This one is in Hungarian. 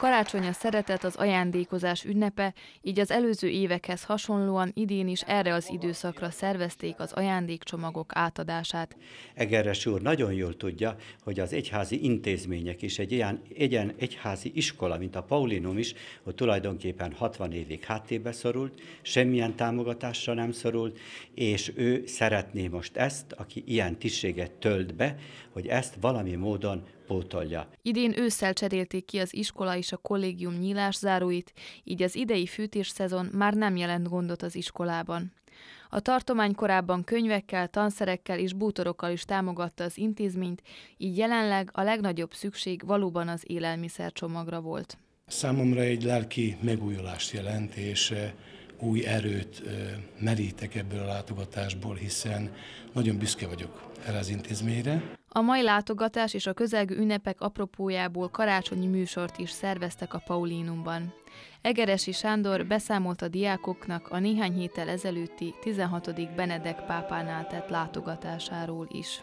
Karácsony a szeretet, az ajándékozás ünnepe, így az előző évekhez hasonlóan idén is erre az időszakra szervezték az ajándékcsomagok átadását. Egeres úr nagyon jól tudja, hogy az egyházi intézmények is, egy ilyen egyen egyházi iskola, mint a Paulinum is, hogy tulajdonképpen 60 évig háttérbe szorult, semmilyen támogatásra nem szorult, és ő szeretné most ezt, aki ilyen tisztséget tölt be, hogy ezt valami módon pótolja. Idén ősszel cserélték ki az iskola és a kollégium nyílászáróit, így az idei szezon már nem jelent gondot az iskolában. A tartomány korábban könyvekkel, tanszerekkel és bútorokkal is támogatta az intézményt, így jelenleg a legnagyobb szükség valóban az élelmiszercsomagra volt. Számomra egy lelki megújulást jelent, és új erőt merítek ebből a látogatásból, hiszen nagyon büszke vagyok erre az intézményre. A mai látogatás és a közelgő ünnepek apropójából karácsonyi műsort is szerveztek a Paulinumban. Egeresi Sándor beszámolt a diákoknak a néhány héttel ezelőtti 16. Benedek pápánál tett látogatásáról is.